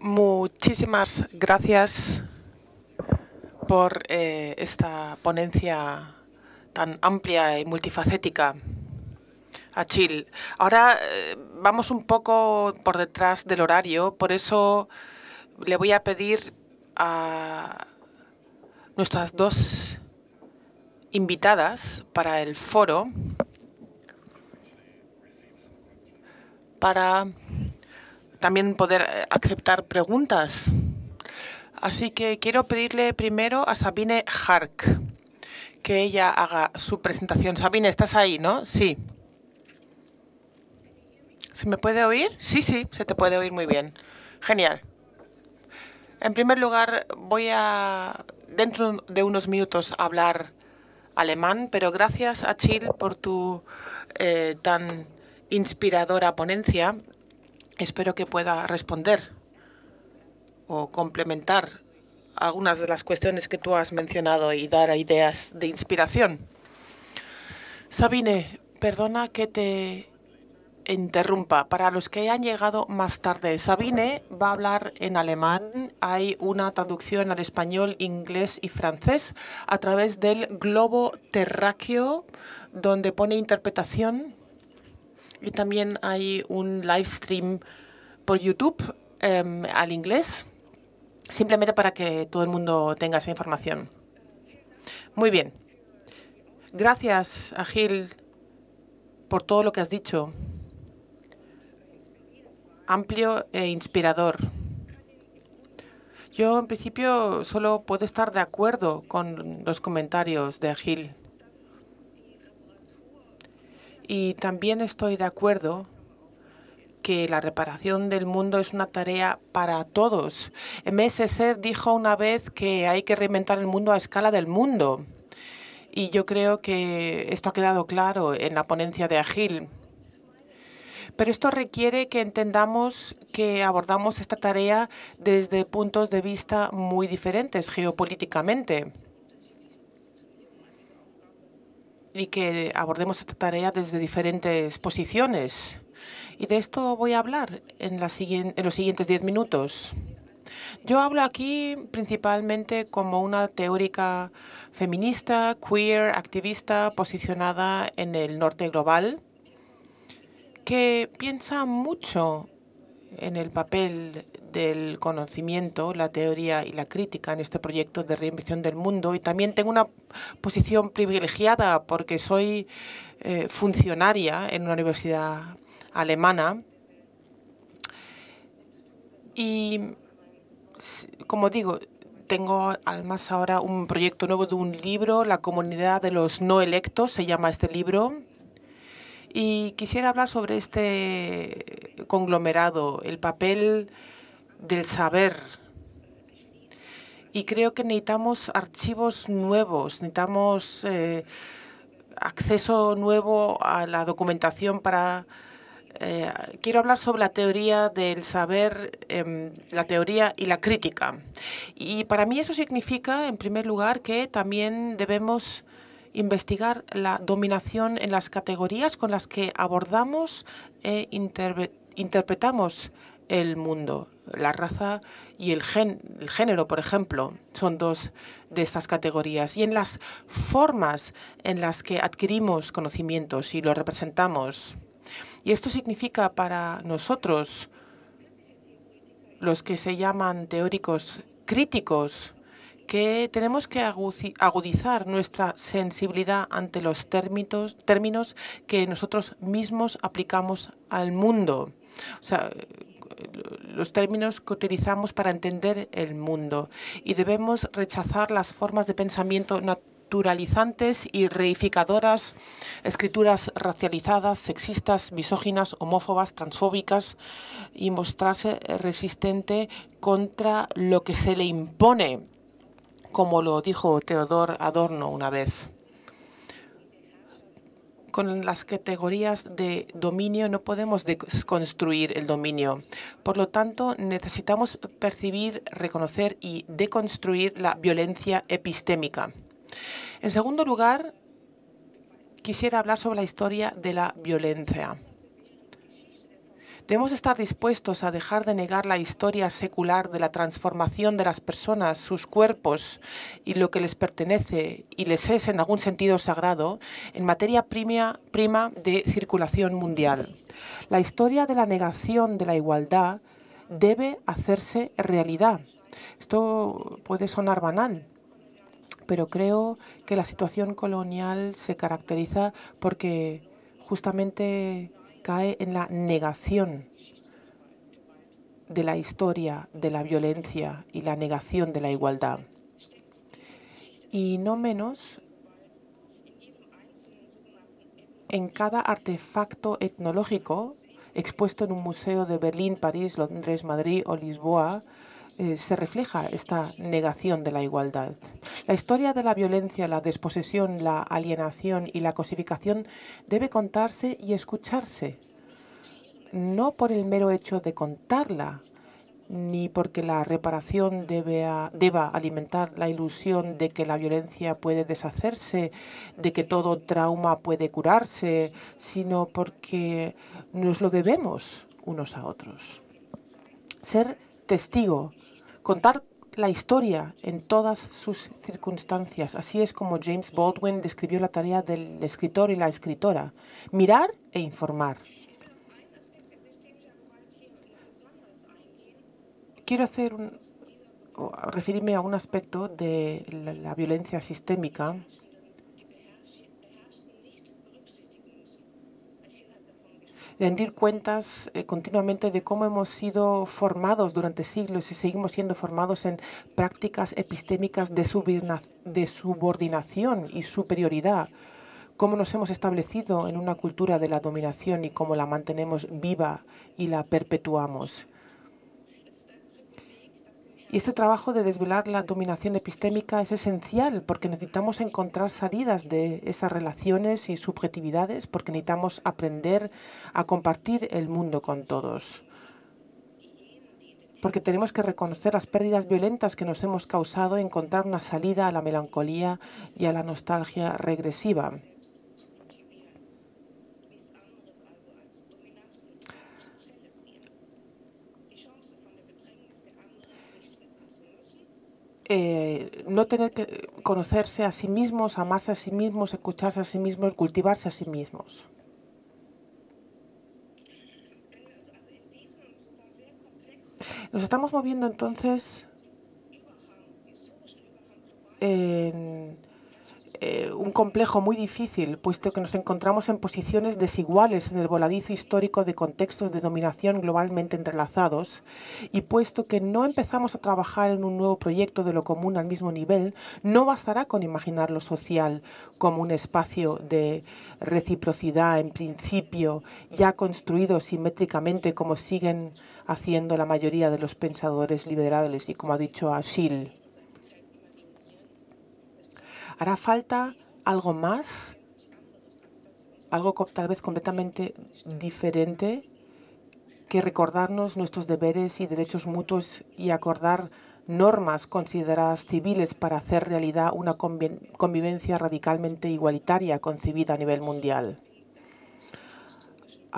Muchísimas gracias por eh, esta ponencia tan amplia y multifacética. Chile. ahora eh, vamos un poco por detrás del horario, por eso le voy a pedir a nuestras dos invitadas para el foro para también poder eh, aceptar preguntas. Así que quiero pedirle primero a Sabine Hark que ella haga su presentación. Sabine, ¿estás ahí, no? Sí. ¿Se me puede oír? Sí, sí, se te puede oír muy bien. Genial. En primer lugar, voy a, dentro de unos minutos, hablar alemán, pero gracias, a Chil por tu eh, tan inspiradora ponencia. Espero que pueda responder o complementar algunas de las cuestiones que tú has mencionado y dar ideas de inspiración. Sabine, perdona que te interrumpa. Para los que han llegado más tarde, Sabine va a hablar en alemán. Hay una traducción al español, inglés y francés a través del globo terráqueo, donde pone interpretación y también hay un live stream por YouTube em, al inglés, simplemente para que todo el mundo tenga esa información. Muy bien. Gracias, Agil, por todo lo que has dicho. Amplio e inspirador. Yo, en principio, solo puedo estar de acuerdo con los comentarios de Agil. Y también estoy de acuerdo que la reparación del mundo es una tarea para todos. MSSR dijo una vez que hay que reinventar el mundo a escala del mundo. Y yo creo que esto ha quedado claro en la ponencia de Agil. Pero esto requiere que entendamos que abordamos esta tarea desde puntos de vista muy diferentes geopolíticamente. y que abordemos esta tarea desde diferentes posiciones. Y de esto voy a hablar en, los siguientes diez minutos. Yo hablo aquí principalmente como una teórica feminista, queer, activista, posicionada en el norte global, que piensa mucho en el papel del conocimiento, la teoría y la crítica en este proyecto de reinvención del mundo y también tengo una posición privilegiada porque soy eh, funcionaria en una universidad alemana y, como digo, tengo además ahora un proyecto nuevo de un libro, La comunidad de los no electos, se llama este libro. Y quisiera hablar sobre este conglomerado, el papel del saber. Y creo que necesitamos archivos nuevos, necesitamos eh, acceso nuevo a la documentación para... Eh, quiero hablar sobre la teoría del saber, em, la teoría y la crítica. Y para mí eso significa, en primer lugar, que también debemos investigar la dominación en las categorías con las que abordamos e interpretamos el mundo. La raza y el, gen, el género, por ejemplo, son dos de estas categorías. Y en las formas en las que adquirimos conocimientos y los representamos. Y esto significa para nosotros, los que se llaman teóricos críticos, que tenemos que agudizar nuestra sensibilidad ante los términos, términos que nosotros mismos aplicamos al mundo. O sea, los términos que utilizamos para entender el mundo y debemos rechazar las formas de pensamiento naturalizantes y reificadoras, escrituras racializadas, sexistas, misóginas, homófobas, transfóbicas y mostrarse resistente contra lo que se le impone, como lo dijo Teodor Adorno una vez con las categorías de dominio no podemos desconstruir el dominio. Por lo tanto, necesitamos percibir, reconocer y deconstruir la violencia epistémica. En segundo lugar, quisiera hablar sobre la historia de la violencia. Debemos estar dispuestos a dejar de negar la historia secular de la transformación de las personas, sus cuerpos y lo que les pertenece y les es en algún sentido sagrado en materia prima, prima de circulación mundial. La historia de la negación de la igualdad debe hacerse realidad. Esto puede sonar banal, pero creo que la situación colonial se caracteriza porque justamente cae en la negación de la historia de la violencia y la negación de la igualdad. Y no menos en cada artefacto etnológico expuesto en un museo de Berlín, París, Londres, Madrid o Lisboa, eh, se refleja esta negación de la igualdad. La historia de la violencia, la desposesión, la alienación y la cosificación debe contarse y escucharse, no por el mero hecho de contarla, ni porque la reparación deba alimentar la ilusión de que la violencia puede deshacerse, de que todo trauma puede curarse, sino porque nos lo debemos unos a otros. Ser testigo contar la historia en todas sus circunstancias. Así es como James Baldwin describió la tarea del escritor y la escritora, mirar e informar. Quiero hacer un, referirme a un aspecto de la, la violencia sistémica rendir cuentas eh, continuamente de cómo hemos sido formados durante siglos y seguimos siendo formados en prácticas epistémicas de, de subordinación y superioridad, cómo nos hemos establecido en una cultura de la dominación y cómo la mantenemos viva y la perpetuamos. Y este trabajo de desvelar la dominación epistémica es esencial porque necesitamos encontrar salidas de esas relaciones y subjetividades, porque necesitamos aprender a compartir el mundo con todos. Porque tenemos que reconocer las pérdidas violentas que nos hemos causado, encontrar una salida a la melancolía y a la nostalgia regresiva. Eh, no tener que conocerse a sí mismos, amarse a sí mismos, escucharse a sí mismos, cultivarse a sí mismos. Nos estamos moviendo entonces en eh, un complejo muy difícil, puesto que nos encontramos en posiciones desiguales en el voladizo histórico de contextos de dominación globalmente entrelazados, y puesto que no empezamos a trabajar en un nuevo proyecto de lo común al mismo nivel, no bastará con imaginar lo social como un espacio de reciprocidad en principio ya construido simétricamente como siguen haciendo la mayoría de los pensadores liberales y como ha dicho Achille. ¿Hará falta algo más? Algo tal vez completamente diferente que recordarnos nuestros deberes y derechos mutuos y acordar normas consideradas civiles para hacer realidad una convivencia radicalmente igualitaria concebida a nivel mundial.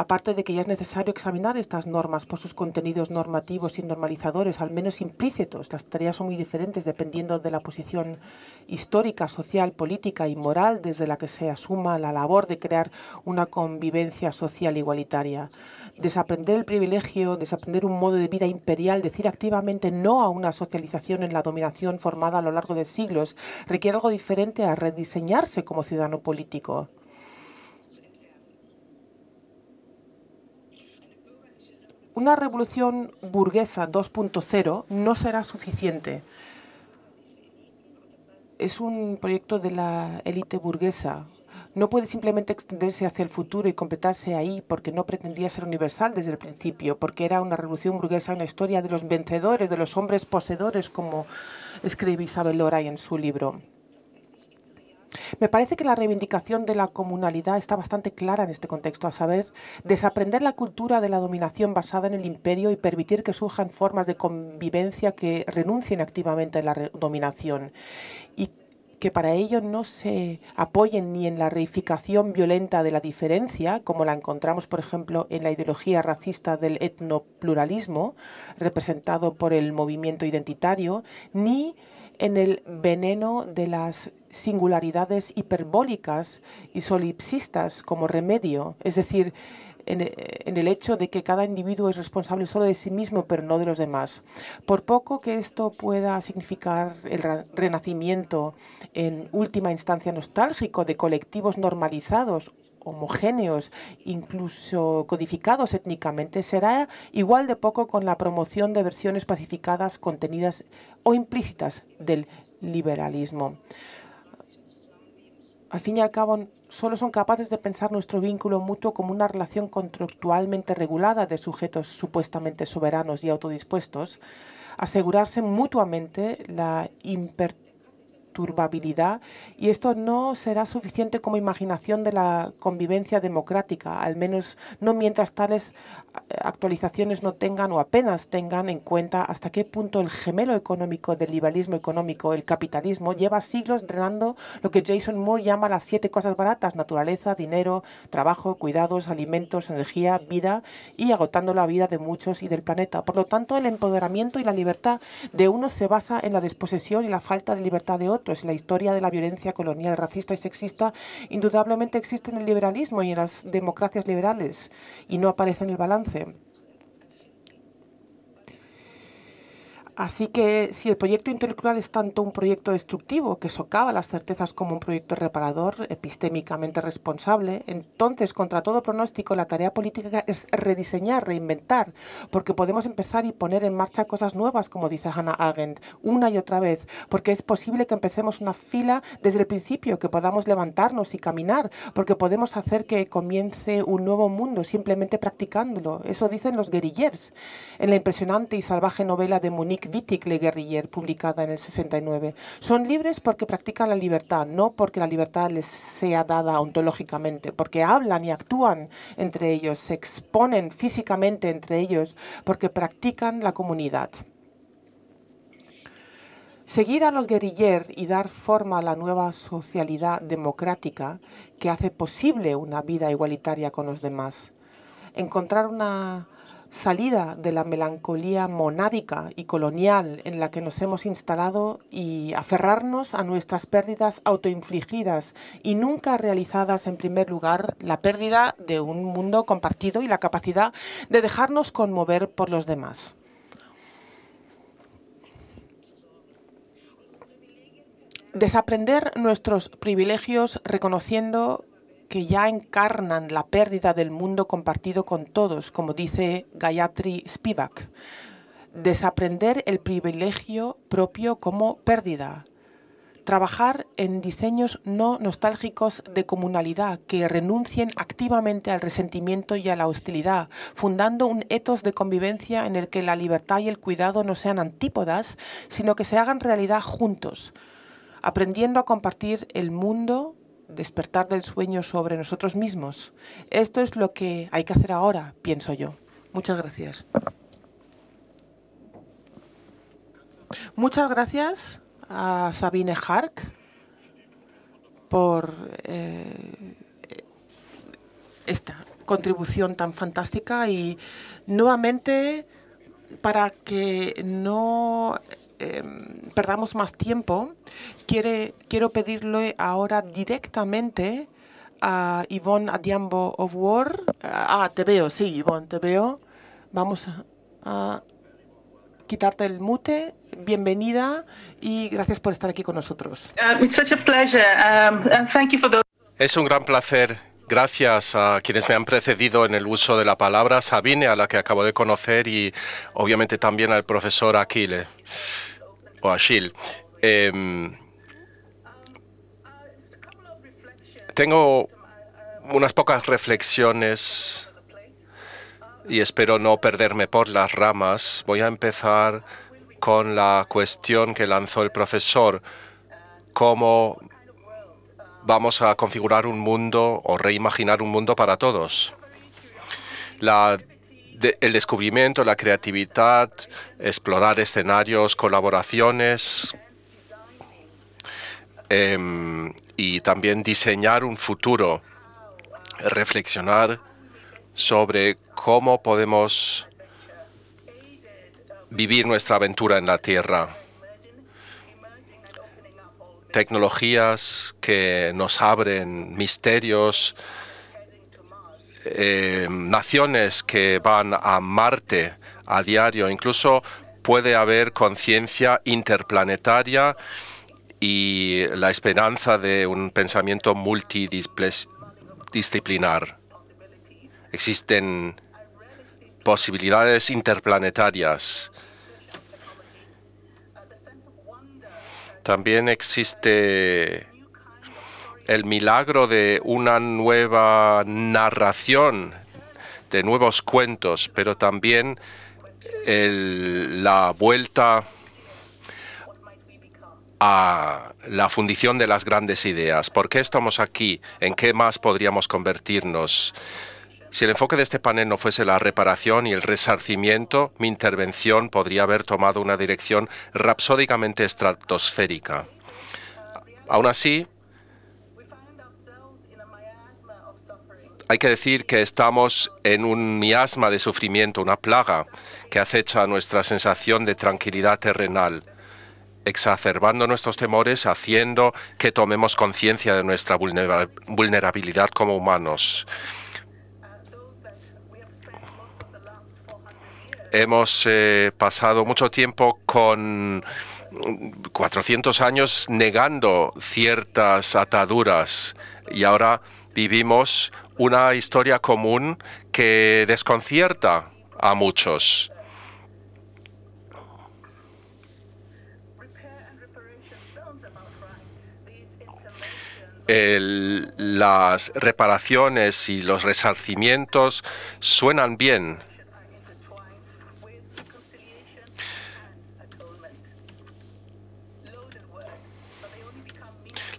Aparte de que ya es necesario examinar estas normas por sus contenidos normativos y normalizadores, al menos implícitos. Las tareas son muy diferentes dependiendo de la posición histórica, social, política y moral desde la que se asuma la labor de crear una convivencia social igualitaria. Desaprender el privilegio, desaprender un modo de vida imperial, decir activamente no a una socialización en la dominación formada a lo largo de siglos, requiere algo diferente a rediseñarse como ciudadano político. una revolución burguesa 2.0 no será suficiente. Es un proyecto de la élite burguesa. No puede simplemente extenderse hacia el futuro y completarse ahí porque no pretendía ser universal desde el principio, porque era una revolución burguesa, una historia de los vencedores, de los hombres poseedores, como escribe Isabel Loray en su libro. Me parece que la reivindicación de la comunalidad está bastante clara en este contexto, a saber, desaprender la cultura de la dominación basada en el imperio y permitir que surjan formas de convivencia que renuncien activamente a la dominación y que para ello no se apoyen ni en la reificación violenta de la diferencia, como la encontramos, por ejemplo, en la ideología racista del etnopluralismo, representado por el movimiento identitario, ni en el veneno de las singularidades hiperbólicas y solipsistas como remedio, es decir, en, el hecho de que cada individuo es responsable solo de sí mismo, pero no de los demás. Por poco que esto pueda significar el renacimiento en última instancia nostálgico de colectivos normalizados homogéneos, incluso codificados étnicamente, será igual de poco con la promoción de versiones pacificadas, contenidas o implícitas del liberalismo. Al fin y al cabo, solo son capaces de pensar nuestro vínculo mutuo como una relación contractualmente regulada de sujetos supuestamente soberanos y autodispuestos, asegurarse mutuamente la impertinencia y esto no será suficiente como imaginación de la convivencia democrática, al menos no mientras tales eh, actualizaciones no tengan o apenas tengan en cuenta hasta qué punto el gemelo económico del liberalismo económico, el capitalismo, lleva siglos drenando lo que Jason Moore llama las siete cosas baratas, naturaleza, dinero, trabajo, cuidados, alimentos, energía, vida y agotando la vida de muchos y del planeta. Por lo tanto, el empoderamiento y la libertad de unos se basa en la desposesión y la falta de libertad de otros pues, la historia de la violencia colonial racista y sexista indudablemente existe en el liberalismo y en las democracias liberales y no aparece en el balance. Así que si el proyecto intelectual es tanto un proyecto destructivo que socava las certezas como un proyecto reparador, epistémicamente responsable, entonces contra todo pronóstico la tarea política es rediseñar, reinventar, porque podemos empezar y poner en marcha cosas nuevas, como dice Hannah Arendt, una y otra vez, porque es posible que empecemos una fila desde el principio, que podamos levantarnos y caminar, porque podemos hacer que comience un nuevo mundo simplemente practicándolo. Eso dicen los guerrillers. En la impresionante y salvaje novela de Monique le Guerriller, publicada en el 69. Son libres porque practican la libertad, no porque la libertad les sea dada ontológicamente, porque hablan y actúan entre ellos, se exponen físicamente entre ellos, porque practican la comunidad. Seguir a los guerrilleros y dar forma a la nueva socialidad democrática que hace posible una vida igualitaria con los demás. Encontrar una salida de la melancolía monádica y colonial en la que nos hemos instalado y aferrarnos a nuestras pérdidas autoinfligidas y nunca realizadas en primer lugar, la pérdida de un mundo compartido y la capacidad de dejarnos conmover por los demás. Desaprender nuestros privilegios reconociendo que ya encarnan la pérdida del mundo compartido con todos, como dice Gayatri Spivak. Desaprender el privilegio propio como pérdida. Trabajar en diseños no nostálgicos de comunalidad que renuncien activamente al resentimiento y a la hostilidad, fundando un etos de convivencia en el que la libertad y el cuidado no sean antípodas, sino que se hagan realidad juntos, aprendiendo a compartir el mundo despertar del sueño sobre nosotros mismos. Esto es lo que hay que hacer ahora, pienso yo. Muchas gracias. Muchas gracias a Sabine Hark por eh, esta contribución tan fantástica y nuevamente para que no Em, perdamos más tiempo, quiero pedirle ahora directamente a Yvonne Adiambo of War. Eh, ah, te veo, sí, Yvonne, te veo. Vamos a quitarte el mute. Bienvenida y gracias por estar aquí con nosotros. Es un gran placer Gracias a quienes me han precedido en el uso de la palabra, Sabine, a la que acabo de conocer, y obviamente también al profesor Aquile, o Achille. Em, tengo unas pocas reflexiones y espero no perderme por las ramas. Voy a empezar con la cuestión que lanzó el profesor, cómo vamos a configurar un mundo o reimaginar un mundo para todos. el descubrimiento, la creatividad, explorar escenarios, colaboraciones em, y también diseñar un futuro, reflexionar sobre cómo podemos vivir nuestra aventura en la Tierra tecnologías que nos abren misterios, eh, naciones que van a Marte a diario, incluso puede haber conciencia interplanetaria y la esperanza de un pensamiento multidisciplinar. Existen posibilidades interplanetarias. También existe el milagro de una nueva narración, de nuevos cuentos, pero también la vuelta a la fundición de las grandes ideas. ¿Por qué estamos aquí? ¿En qué más podríamos convertirnos? Si el enfoque de este panel no fuese la reparación y el resarcimiento, mi intervención podría haber tomado una dirección rapsódicamente estratosférica. Aún así, hay que decir que estamos en un miasma de sufrimiento, una plaga que acecha nuestra sensación de tranquilidad terrenal, exacerbando nuestros temores, haciendo que tomemos conciencia de nuestra vulnerabilidad como humanos. hemos eh, pasado mucho tiempo con 400 años negando ciertas ataduras y ahora vivimos una historia común que desconcierta a muchos. las reparaciones y los resarcimientos suenan bien,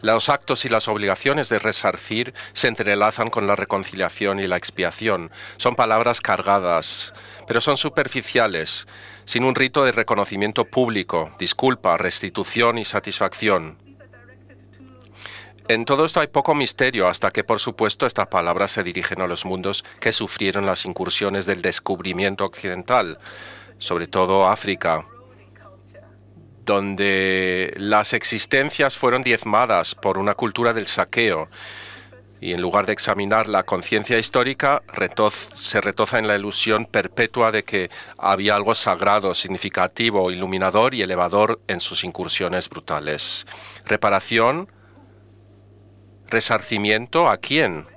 Los actos y las obligaciones de resarcir se entrelazan con la reconciliación y la expiación. Son palabras cargadas, pero son superficiales, sin un rito de reconocimiento público, disculpa, restitución y satisfacción. En todo esto hay poco misterio, hasta que, por supuesto, estas palabras se dirigen a los mundos que sufrieron las incursiones del descubrimiento occidental, sobre todo África, donde las existencias fueron diezmadas por una cultura del saqueo y en lugar de examinar la conciencia histórica, se retoza en la ilusión perpetua de que había algo sagrado, significativo, iluminador y elevador en sus incursiones brutales. Reparación, resarcimiento, ¿a quién?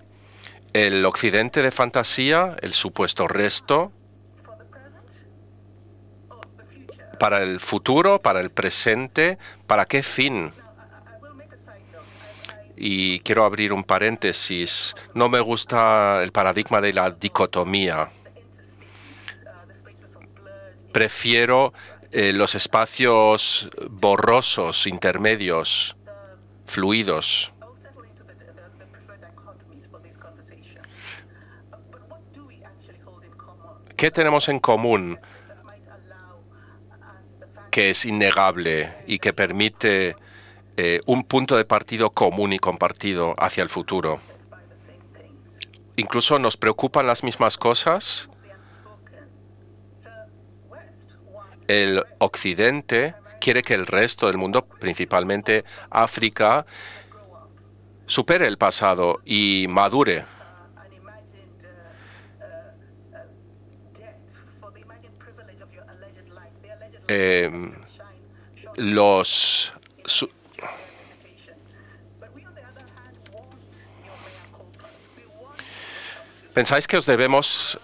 ¿El occidente de fantasía, el supuesto resto? para el futuro, para el presente, para qué fin. Y quiero abrir un paréntesis. No me gusta el paradigma de la dicotomía. Prefiero eh, los espacios borrosos, intermedios, fluidos. ¿Qué tenemos en común que es innegable y que permite eh, un punto de partido común y compartido hacia el futuro. Incluso nos preocupan las mismas cosas. El Occidente quiere que el resto del mundo, principalmente África, supere el pasado y madure Em, los... ¿Pensáis que os debemos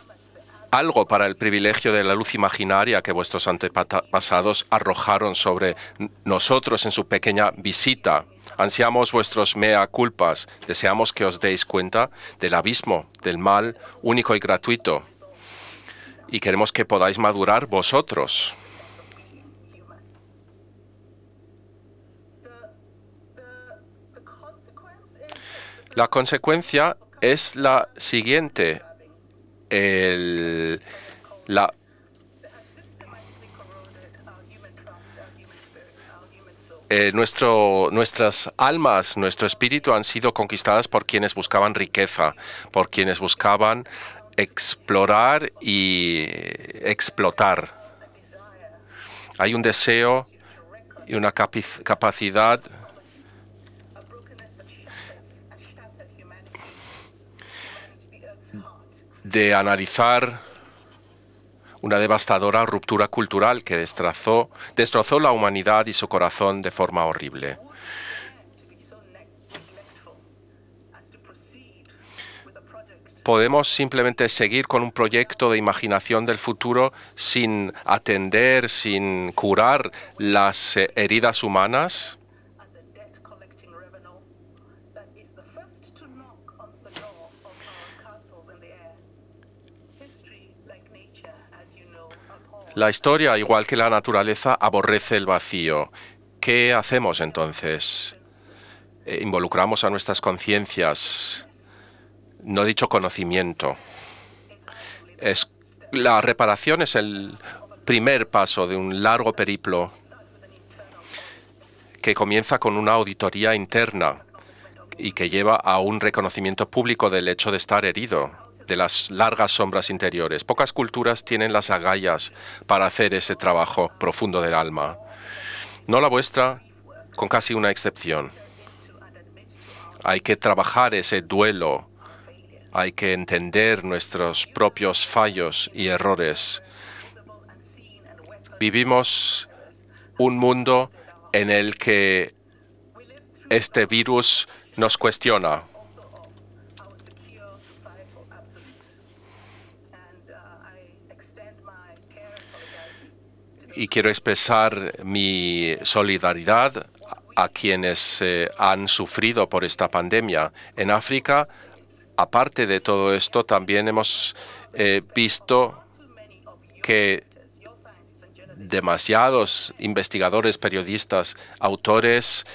algo para el privilegio de la luz imaginaria que vuestros antepasados arrojaron sobre nosotros en su pequeña visita. Ansiamos vuestros mea culpas, deseamos que os deis cuenta del abismo, del mal único y gratuito, y queremos que podáis madurar vosotros. La consecuencia es la siguiente. la, eh, nuestro, nuestras almas, nuestro espíritu han sido conquistadas por quienes buscaban riqueza, por quienes buscaban explorar y explotar. Hay un deseo y una capacidad de analizar una devastadora ruptura cultural que destrozó, destrozó la humanidad y su corazón de forma horrible. podemos simplemente seguir con un proyecto de imaginación del futuro sin atender, sin curar las heridas humanas? La historia, igual que la naturaleza, aborrece el vacío. ¿Qué hacemos entonces? Eh, involucramos a nuestras conciencias, no dicho conocimiento. la reparación es el primer paso de un largo periplo que comienza con una auditoría interna y que lleva a un reconocimiento público del hecho de estar herido de las largas sombras interiores. Pocas culturas tienen las agallas para hacer ese trabajo profundo del alma. No la vuestra, con casi una excepción. Hay que trabajar ese duelo, hay que entender nuestros propios fallos y errores. Vivimos un mundo en el que este virus nos cuestiona. y quiero expresar mi solidaridad a quienes eh, han sufrido por esta pandemia. En África, aparte de todo esto, también hemos eh, visto que demasiados investigadores, periodistas, autores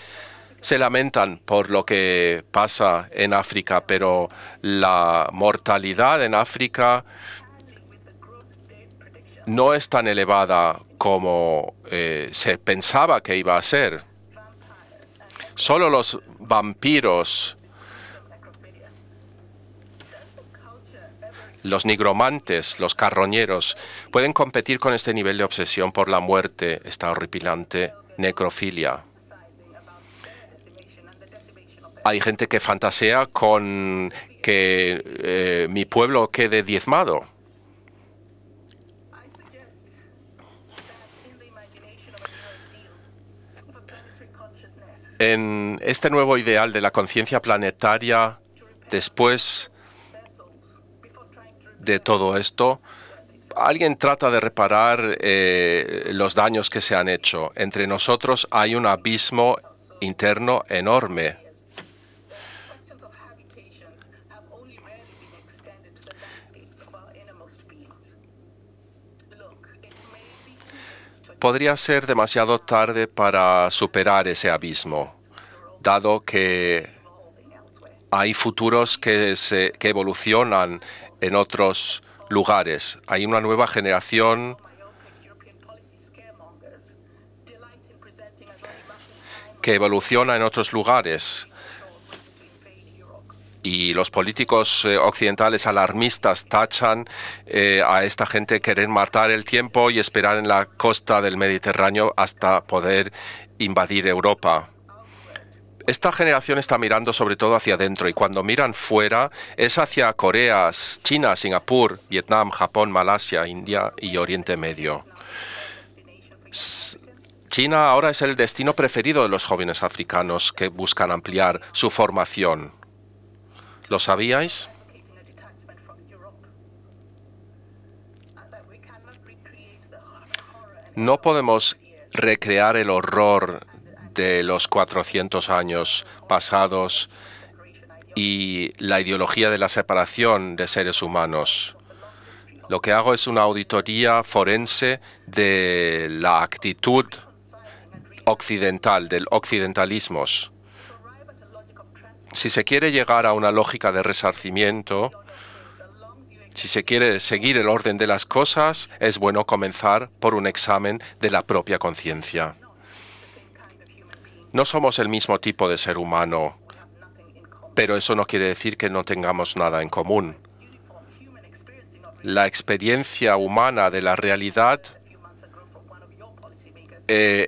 se lamentan por lo que pasa en África, pero la mortalidad en África no es tan elevada como eh, se pensaba que iba a ser. Solo los vampiros, los nigromantes, los carroñeros, pueden competir con este nivel de obsesión por la muerte, esta horripilante necrofilia. Hay gente que fantasea con que eh, mi pueblo quede diezmado. en este nuevo ideal de la conciencia planetaria, después de todo esto, alguien trata de reparar eh, los daños que se han hecho. Entre nosotros hay un abismo interno enorme podría ser demasiado tarde para superar ese abismo, dado que hay futuros que, evolucionan en otros lugares. Hay una nueva generación que evoluciona en otros lugares y los políticos eh, occidentales alarmistas tachan eh, a esta gente querer matar el tiempo y esperar en la costa del Mediterráneo hasta poder invadir Europa. Esta generación está mirando sobre todo hacia adentro y cuando miran fuera es hacia Corea, China, Singapur, Vietnam, Japón, Malasia, India y Oriente Medio. China ahora es el destino preferido de los jóvenes africanos que buscan ampliar su formación ¿Lo sabíais? No podemos recrear el horror de los 400 años pasados y la ideología de la separación de seres humanos. Lo que hago es una auditoría forense de la actitud occidental, del occidentalismo si se quiere llegar a una lógica de resarcimiento, si se quiere seguir el orden de las cosas, es bueno comenzar por un examen de la propia conciencia. No somos el mismo tipo de ser humano, pero eso no quiere decir que no tengamos nada en común. La experiencia humana de la realidad eh,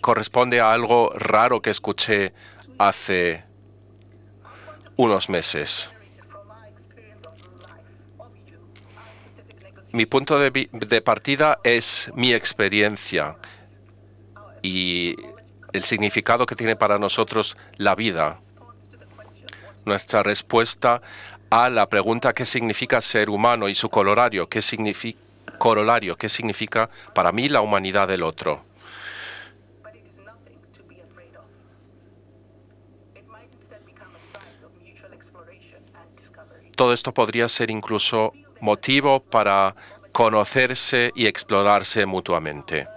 corresponde a algo raro que escuché hace unos meses. Mi punto de, partida es mi experiencia y el significado que tiene para nosotros la vida. Nuestra respuesta a la pregunta qué significa ser humano y su qué significa, corolario, qué significa para mí la humanidad del otro. todo esto podría ser incluso motivo para conocerse y explorarse mutuamente.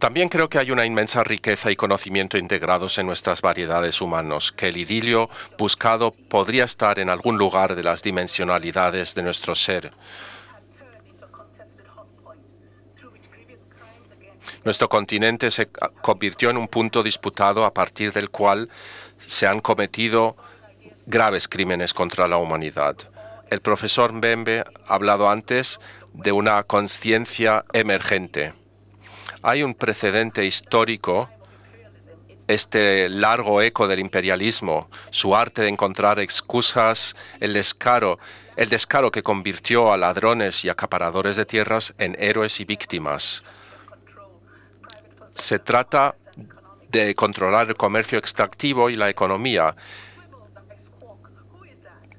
También creo que hay una inmensa riqueza y conocimiento integrados en nuestras variedades humanos, que el idilio buscado podría estar en algún lugar de las dimensionalidades de nuestro ser. Nuestro continente se convirtió en un punto disputado a partir del cual se han cometido graves crímenes contra la humanidad. El profesor Bembe ha hablado antes de una conciencia emergente. Hay un precedente histórico, este largo eco del imperialismo, su arte de encontrar excusas, el descaro, el descaro que convirtió a ladrones y acaparadores de tierras en héroes y víctimas se trata de controlar el comercio extractivo y la economía.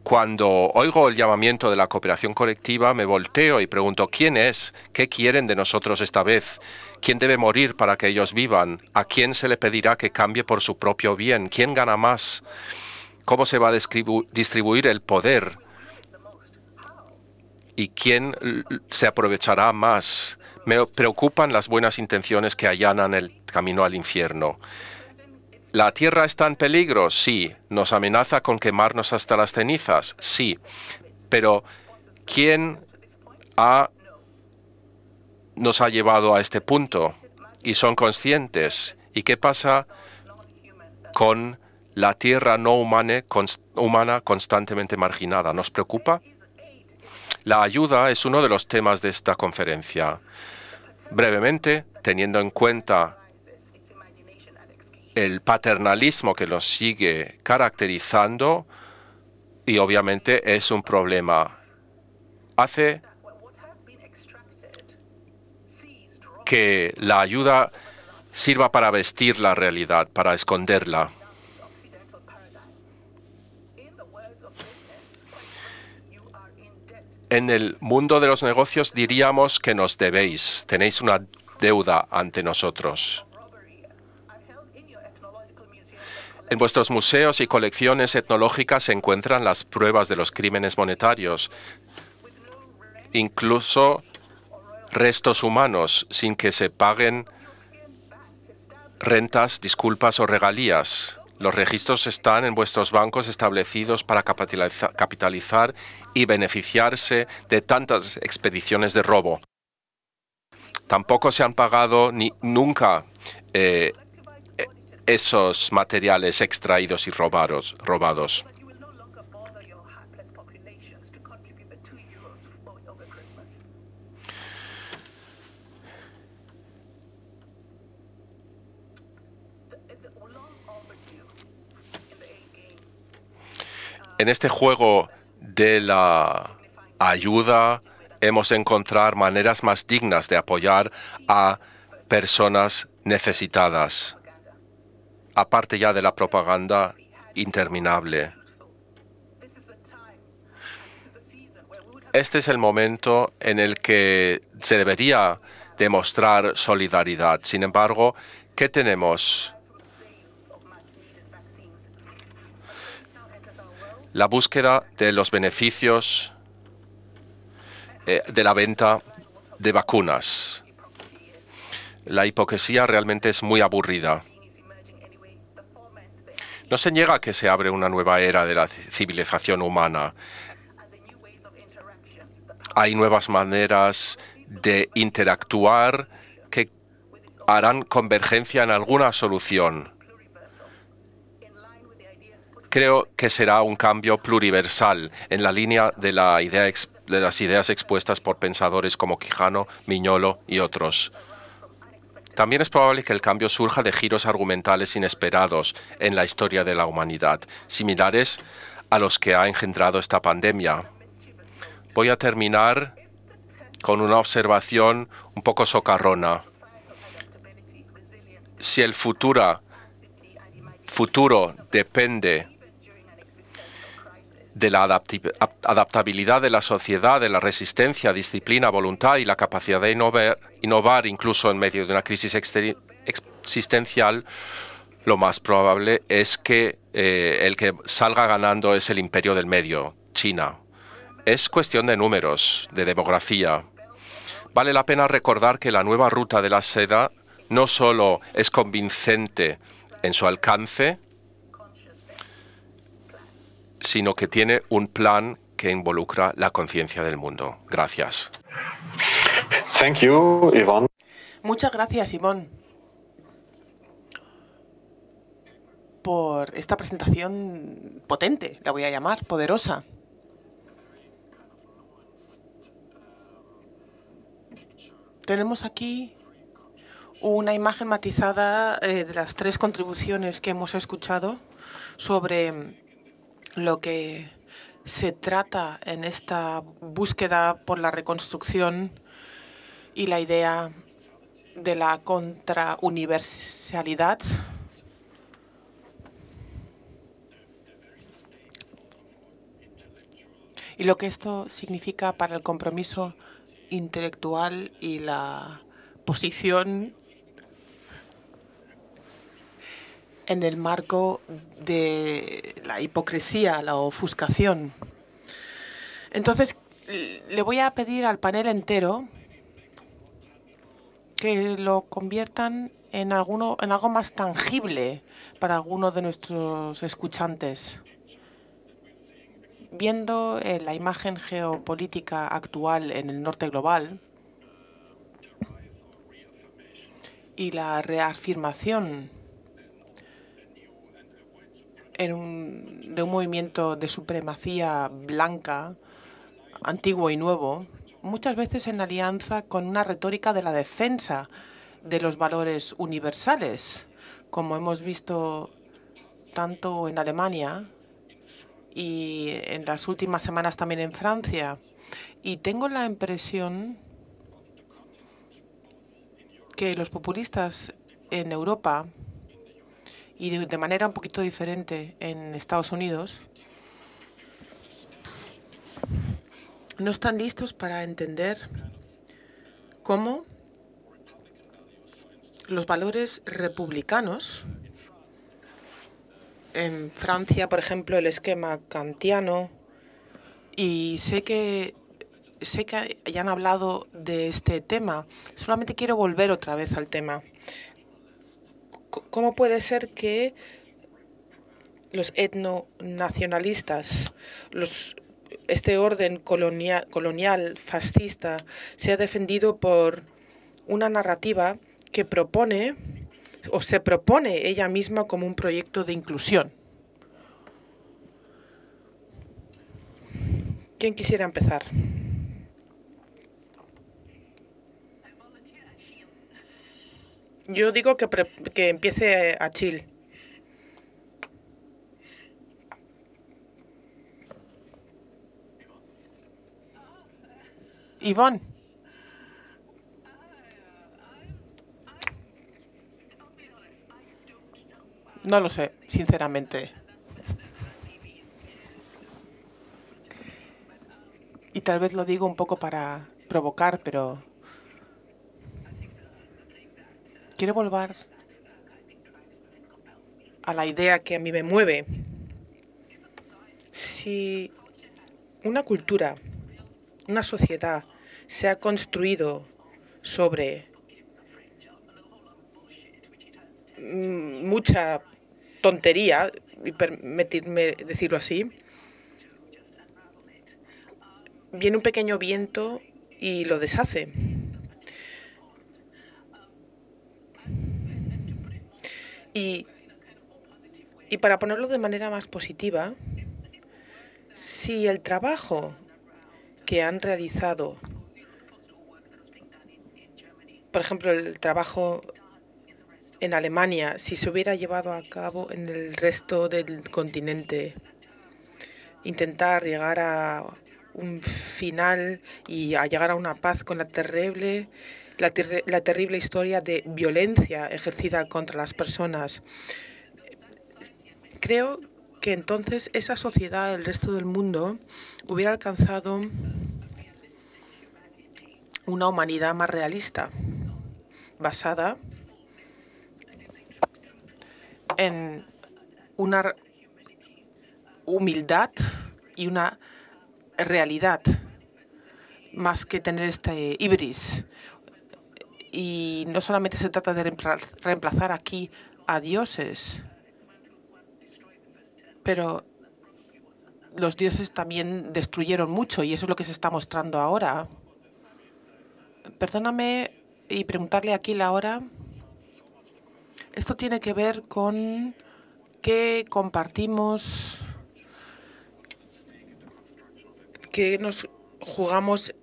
Cuando oigo el llamamiento de la cooperación colectiva, me volteo y pregunto, ¿quién es? ¿Qué quieren de nosotros esta vez? ¿Quién debe morir para que ellos vivan? ¿A quién se le pedirá que cambie por su propio bien? ¿Quién gana más? ¿Cómo se va a distribuir el poder? ¿Y quién se aprovechará más? Me preocupan las buenas intenciones que allanan el camino al infierno. ¿La tierra está en peligro? Sí. ¿Nos amenaza con quemarnos hasta las cenizas? Sí. Pero, ¿quién ha, nos ha llevado a este punto? Y son conscientes. ¿Y qué pasa con la tierra no humana, humana constantemente marginada? ¿Nos preocupa? La ayuda es uno de los temas de esta conferencia. Brevemente, teniendo en cuenta el paternalismo que lo sigue caracterizando, y obviamente es un problema, hace que la ayuda sirva para vestir la realidad, para esconderla. En el mundo de los negocios diríamos que nos debéis, tenéis una deuda ante nosotros. En vuestros museos y colecciones etnológicas se encuentran las pruebas de los crímenes monetarios, incluso restos humanos, sin que se paguen rentas, disculpas o regalías. Los registros están en vuestros bancos establecidos para capitalizar y beneficiarse de tantas expediciones de robo. Tampoco se han pagado ni nunca eh, e-, esos materiales extraídos y robados. en este juego de la ayuda hemos de encontrar maneras más dignas de apoyar a personas necesitadas, aparte ya de la propaganda interminable. Este es el momento en el que se debería demostrar solidaridad. Sin embargo, ¿qué tenemos? la búsqueda de los beneficios eh, de la venta de vacunas. La hipocresía realmente es muy aburrida. No se niega que se abre una nueva era de la civilización humana. Hay nuevas maneras de interactuar que harán convergencia en alguna solución creo que será un cambio pluriversal en la línea de, la idea de las ideas expuestas por pensadores como Quijano, Miñolo y otros. También es probable que el cambio surja de giros argumentales inesperados en la historia de la humanidad, similares a los que ha engendrado esta pandemia. Voy a terminar con una observación un poco socarrona. Si el futuro, futuro depende de la adaptabilidad de la sociedad, de la resistencia, disciplina, voluntad y la capacidad de innovar, incluso en medio de una crisis existencial, lo más probable es que eh, el que salga ganando es el imperio del medio, China. Es cuestión de números, de demografía. Vale la pena recordar que la nueva ruta de la seda no solo es convincente en su alcance, sino que tiene un plan que involucra la conciencia del mundo. Gracias. Thank you, Muchas gracias, Iván, por esta presentación potente, la voy a llamar, poderosa. Tenemos aquí una imagen matizada eh, de las tres contribuciones que hemos escuchado sobre lo que se trata en esta búsqueda por la reconstrucción y la idea de la contrauniversalidad y lo que esto significa para el compromiso intelectual y la posición en el marco de la hipocresía, la ofuscación. Entonces, le voy a pedir al panel entero que lo conviertan en, alguno, en algo más tangible para alguno de nuestros escuchantes. Viendo eh, la imagen geopolítica actual en el norte global y la reafirmación de un movimiento de supremacía blanca, antiguo y nuevo, muchas veces en alianza con una retórica de la defensa de los valores universales, como hemos visto tanto en Alemania y en las últimas semanas también en Francia. Y tengo la impresión que los populistas en Europa y de, manera un poquito diferente en Estados Unidos, no están listos para entender cómo los valores republicanos, en Francia, por ejemplo, el esquema kantiano, y sé que sé que ya hablado de este tema, solamente quiero volver otra vez al tema. ¿Cómo puede ser que los etnonacionalistas, los, este orden colonial, colonial fascista, sea defendido por una narrativa que propone o se propone ella misma como un proyecto de inclusión? ¿Quién quisiera empezar? Yo digo que, empiece a chill. Ivonne. No lo sé, sinceramente. Y tal vez lo digo un poco para provocar, pero... Quiero volver a la idea que a mí me mueve. Si una cultura, una sociedad se ha construido sobre mucha tontería, y permitirme decirlo así, viene un pequeño viento y lo deshace. Y, para ponerlo de manera más positiva, si el trabajo que han realizado, por ejemplo, el trabajo en Alemania, si se hubiera llevado a cabo en el resto del continente, intentar llegar a un final y a llegar a una paz con la terrible la, terrible historia de violencia ejercida contra las personas. Creo que entonces esa sociedad, el resto del mundo, hubiera alcanzado una humanidad más realista, basada en una humildad y una realidad, más que tener este ibris, y no solamente se trata de reemplazar aquí a dioses, pero los dioses también destruyeron mucho y eso es lo que se está mostrando ahora. Perdóname y preguntarle aquí la hora. Esto tiene que ver con qué compartimos, qué nos jugamos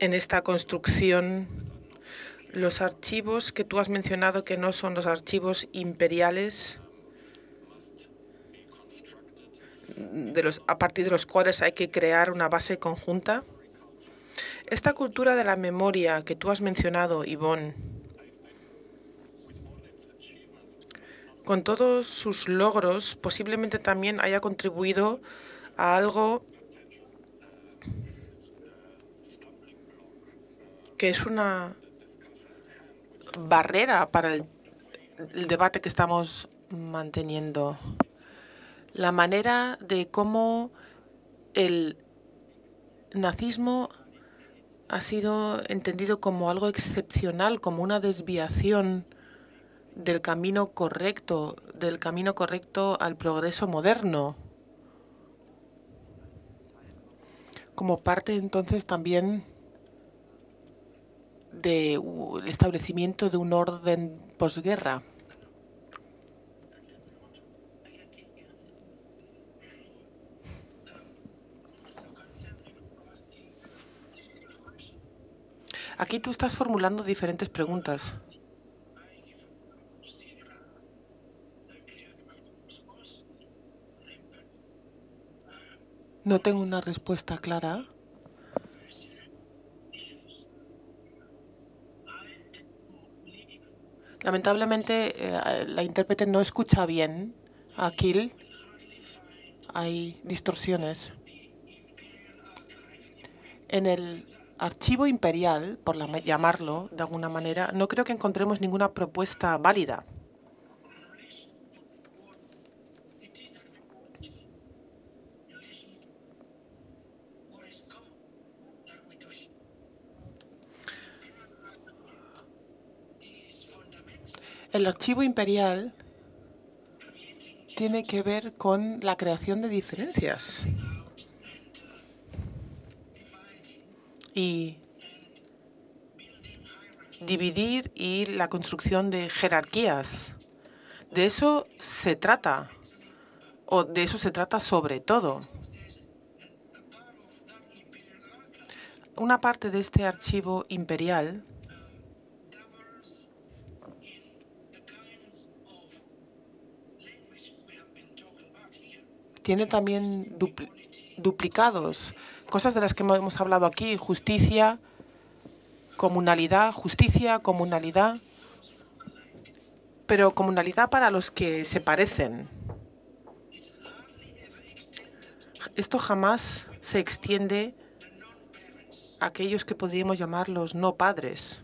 en esta construcción los archivos que tú has mencionado que no son los archivos imperiales, de los, a partir de los cuales hay que crear una base conjunta. Esta cultura de la memoria que tú has mencionado, Yvonne, con todos sus logros, posiblemente también haya contribuido a algo que es una barrera para el, debate que estamos manteniendo. La manera de cómo el nazismo ha sido entendido como algo excepcional, como una desviación del camino correcto, del camino correcto al progreso moderno. Como parte entonces también del el establecimiento de un orden posguerra. Aquí tú estás formulando diferentes preguntas. No tengo una respuesta clara. Lamentablemente, eh, la intérprete no escucha bien a Kiel. Hay distorsiones. En el archivo imperial, por llamarlo de alguna manera, no creo que encontremos ninguna propuesta válida. El archivo imperial tiene que ver con la creación de diferencias y dividir y la construcción de jerarquías. De eso se trata, o de eso se trata sobre todo. Una parte de este archivo imperial tiene también duplicados, cosas de las que hemos hablado aquí, justicia, comunalidad, justicia, comunalidad, pero comunalidad para los que se parecen. Esto jamás se extiende a aquellos que podríamos llamar los no padres.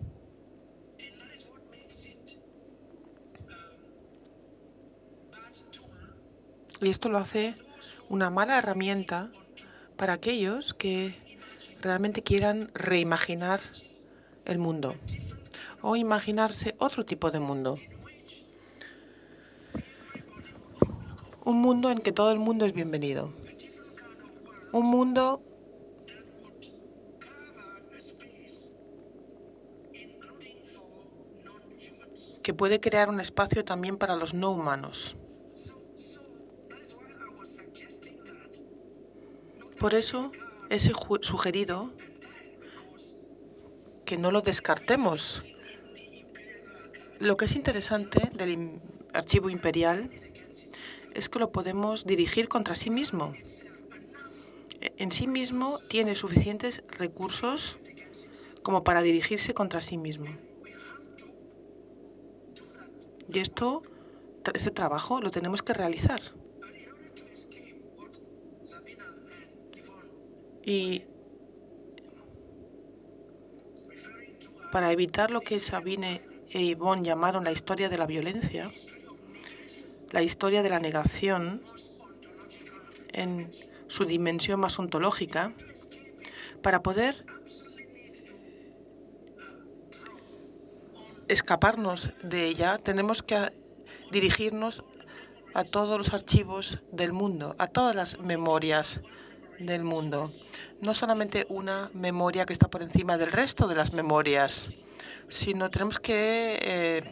Y esto lo hace una mala herramienta para aquellos que realmente quieran reimaginar el mundo o imaginarse otro tipo de mundo. Un mundo en que todo el mundo es bienvenido. Un mundo que puede crear un espacio también para los no humanos. Por eso he sugerido que no lo descartemos. Lo que es interesante del archivo imperial es que lo podemos dirigir contra sí mismo. E-, en sí mismo tiene suficientes recursos como para dirigirse contra sí mismo. Y esto, este trabajo lo tenemos que realizar. Y para evitar lo que Sabine e Yvonne llamaron la historia de la violencia, la historia de la negación en su dimensión más ontológica, para poder escaparnos de ella, tenemos que dirigirnos a todos los archivos del mundo, a todas las memorias del mundo. No solamente una memoria que está por encima del resto de las memorias, sino tenemos que eh,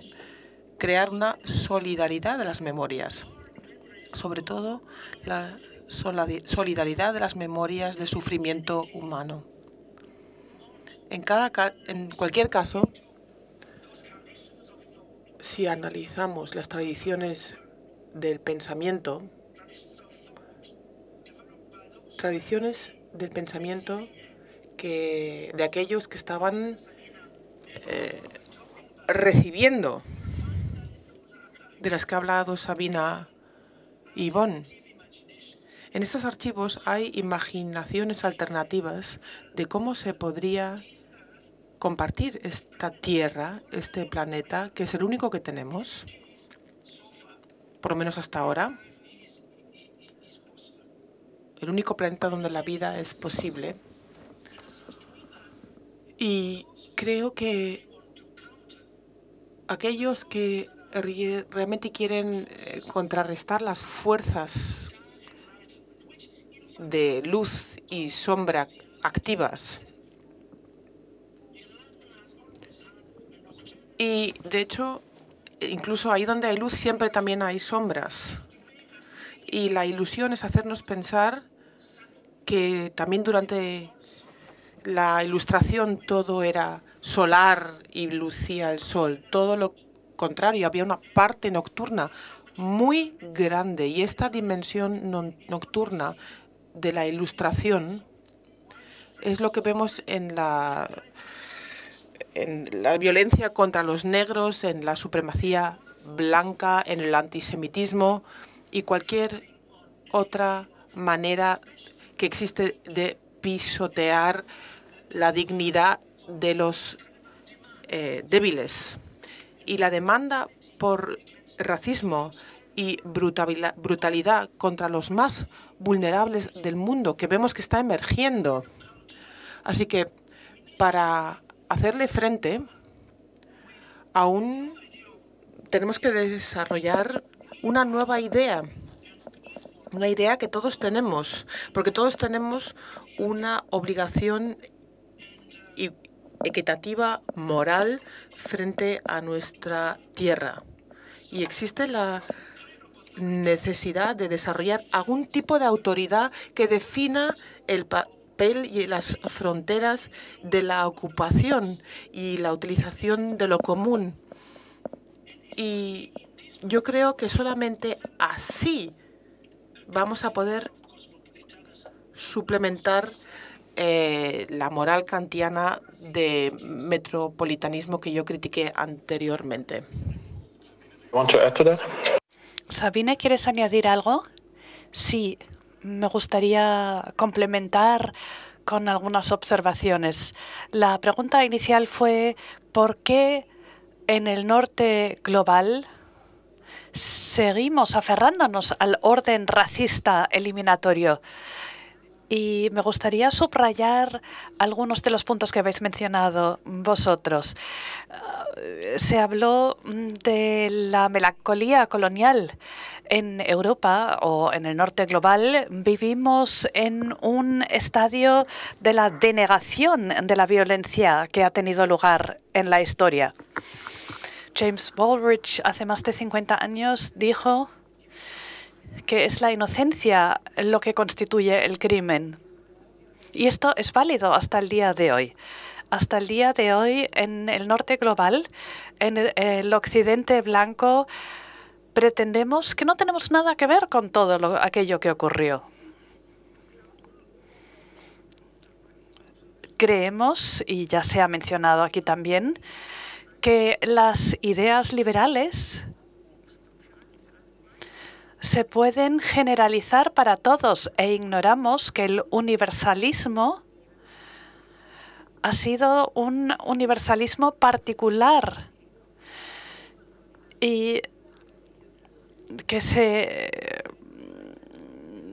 crear una solidaridad de las memorias. Sobre todo la solidaridad de las memorias de sufrimiento humano. En, cada en cualquier caso, si analizamos las tradiciones del pensamiento, tradiciones del pensamiento que, de aquellos que estaban eh, recibiendo, de las que ha hablado Sabina y Bon. En estos archivos hay imaginaciones alternativas de cómo se podría compartir esta tierra, este planeta, que es el único que tenemos, por lo menos hasta ahora el único planeta donde la vida es posible. Y creo que aquellos que realmente quieren eh, contrarrestar las fuerzas de luz y sombra activas. Y de hecho, incluso ahí donde hay luz siempre también hay sombras. Y la ilusión es hacernos pensar que también durante la ilustración todo era solar y lucía el sol, todo lo contrario, había una parte nocturna muy grande y esta dimensión nocturna de la ilustración es lo que vemos en la, en la violencia contra los negros, en la supremacía blanca, en el antisemitismo y cualquier otra manera que existe de pisotear la dignidad de los eh, débiles. Y la demanda por racismo y brutalidad contra los más vulnerables del mundo que vemos que está emergiendo. Así que para hacerle frente, aún tenemos que desarrollar una nueva idea una idea que todos tenemos, porque todos tenemos una obligación equitativa moral frente a nuestra tierra. Y existe la necesidad de desarrollar algún tipo de autoridad que defina el papel y las fronteras de la ocupación y la utilización de lo común. Y yo creo que solamente así vamos a poder suplementar eh, la moral kantiana de metropolitanismo que yo critiqué anteriormente. Sabine, ¿quieres añadir algo? Sí, me gustaría complementar con algunas observaciones. La pregunta inicial fue, ¿por qué en el norte global seguimos aferrándonos al orden racista eliminatorio. Y me gustaría subrayar algunos de los puntos que habéis mencionado vosotros. Eh, se habló mm, de la melancolía colonial. En Europa o en el norte global vivimos en un estadio de la denegación de la violencia que ha tenido lugar en la historia. James Baldrige hace más de 50 años dijo que es la inocencia lo que constituye el crimen. Y esto es válido hasta el día de hoy. Hasta el día de hoy, en el norte global, en el occidente blanco, pretendemos que no tenemos nada que ver con todo aquello que ocurrió. Creemos, y ya se ha mencionado aquí también, que las ideas liberales se pueden generalizar para todos e ignoramos que el universalismo ha sido un universalismo particular y que se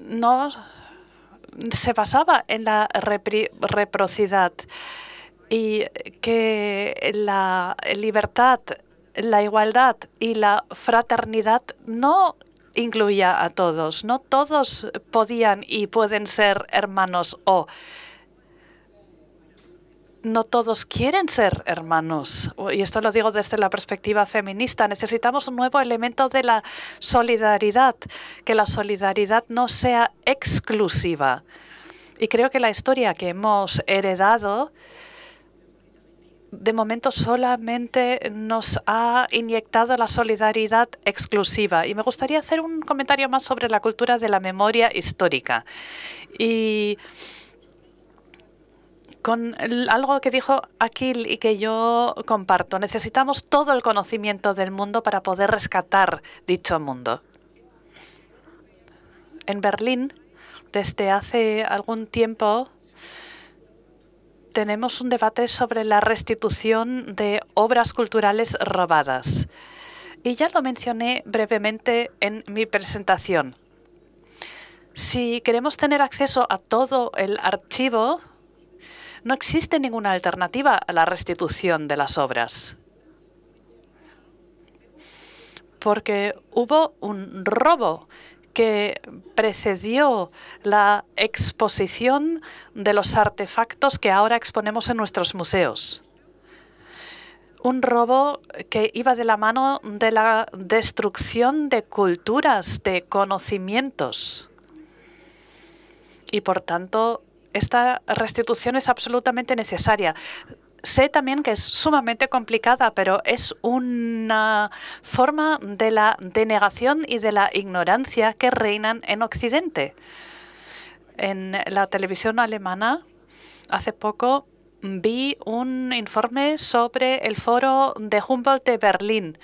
no se basaba en la reprocidad y que la libertad, la igualdad y la fraternidad no incluía a todos. No todos podían y pueden ser hermanos o no todos quieren ser hermanos. Y esto lo digo desde la perspectiva feminista. Necesitamos un nuevo elemento de la solidaridad, que la solidaridad no sea exclusiva. Y creo que la historia que hemos heredado de momento solamente nos ha inyectado la solidaridad exclusiva. Y me gustaría hacer un comentario más sobre la cultura de la memoria histórica. Y con algo que dijo Aquil y que yo comparto. Necesitamos todo el conocimiento del mundo para poder rescatar dicho mundo. En Berlín, desde hace algún tiempo, tenemos un debate sobre la restitución de obras culturales robadas. Y ya lo mencioné brevemente en mi presentación. Si queremos tener acceso a todo el archivo, no existe ninguna alternativa a la restitución de las obras. Porque hubo un robo que precedió la exposición de los artefactos que ahora exponemos en nuestros museos. Un robo que iba de la mano de la destrucción de culturas, de conocimientos. Y por tanto, esta restitución es absolutamente necesaria sé también que es sumamente complicada, pero es una forma de la denegación y de la ignorancia que reinan en Occidente. En la televisión alemana, hace poco vi un informe sobre el foro de Humboldt de Berlín.